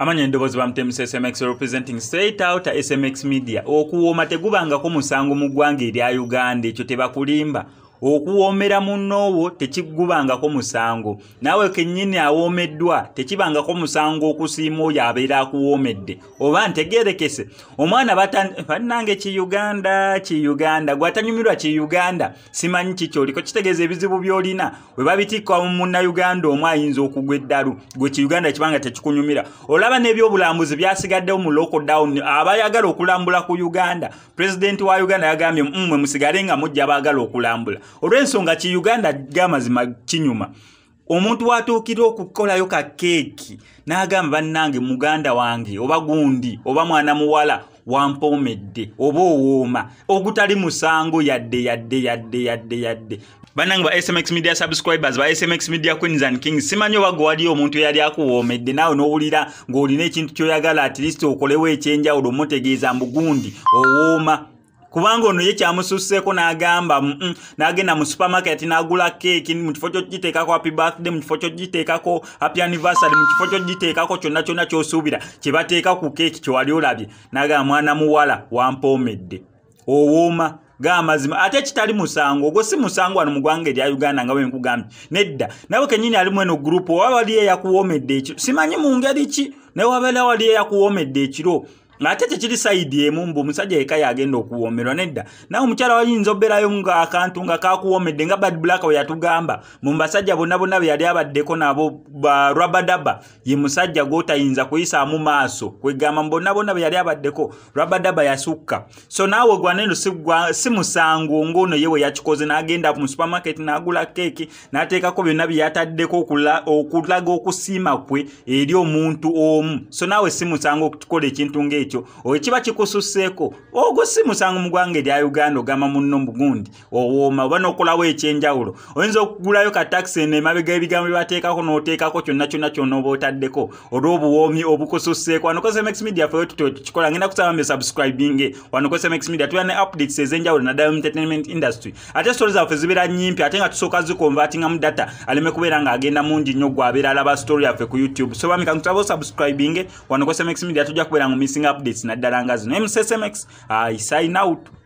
amanya endoboozi bamutemusa smx representing straight out smx media okuwoma tegubangako musango mu ggwanga erya uganda ekyo tebakulimba okuwoomera munnoowo tekiggubangako musango naawe kennyini awoomeddwa tekibangako musango okusiima oyo abeera akuwoomedde oba ntegerekese omwana balinanga kiuganda kiuganda gwatanyumirwa kiuganda simanyi kikyoliko kitegeeza ebizibu byolina we babitikka munnauganda omu ayinza okugwa eddalu gwe kiuganda kibanga tekikunyumira olaba n'ebyobulambuzi byasigaddewo mu lockdown abayagala okulambula ku uganda pulezidenti wa uganda yagambye mmwe mm, musigale nga mujja baagala okulambula olw'ensonga ki uganda gamazima kinyuma omuntu watuukira okukolayo kakeeki n'agamba bannange muganda wange oba gundi oba mwana muwala wampoomedde oba owooma ogutali musango yadde yadde yadde yadde yadde bannange ba smx media subscribers ba smx media queens and kings simanyi obago wali omuntu eyali akuwoomedde naawe n'owulira ng'olina ekintu ky'oyagala atlist okolewo ekyenjawulo omutegeeza mbugundi owooma kubanga ono ye kyamususseeko n'agamba mm, n'agenda mu supermarket n'agula keeki mu kifo kyokugiteekako happy birthday mu kifo kyokugiteekako happy anniversary mu kifo kyokugiteekako kyonna kyonna ky'osuubira kyebateeka ku keeki kyewali olabye n'agamba mwana muwala wampoomedde owuuma gamazima ate kitali musango ogwo si musango wano mugwanga erya uganda nga bwenkugambye nedda nabo kenyini alimu eno gurupu owaba waliyo eyakuwomedde ekiro simanyi mu ngeri ki naye wabeera waliyo eyakuwomedde ekiro ate tekiri sayidi emu mbu omusajja yeka yagenda okuwomerwa nedda naye omukyala wayinza obeerayo nga akantu nga kakuwomedde nga bad black we yatugamba mu basajja bonna bonna be yali abaddeko nabo barwabadaba ye musajja gotayinza kuyisaamu maaso kwegamba mu bonna bonna be yali abaddeko rwabadaba yasukka so naawe gwaneno si musango ngaono ye we yakikoze n'agenda mu supermarket n'agula keeki n'ateekako byonna bye yataddeko okulaga okusiima kwe eri omuntu omu so naawe si musango okukola ekintu ngaekyo ekyo okiba kikususeeko ogwo si musango mugwanga erya uganda ogamba muno mugundi owooma oba nokolawo ekyenjawulo oyinza okugulayo katakisi nemabega ebigambo byebateekako noteekako kyonna kyonna kyonna oba otaddeko olwobuwoomi obukususeeko wanokosemxmedia fetukikola ngenda kusabambe subscribing wanokosemxmedia tuba ne updates ezenjawulo naddala entertainment industry ate stori zaffe zibeera nyimpi ate nga tusooka zikonvatingamu data aleme kubeera ngaagenda mungi nnyo gwabeera alaba stori yaffe ku youtube so bamikanutabo subscribing wanokosemxmedia tujja kubeera ngu missing up updates naddala nga zino mssmx uh, ah, sign out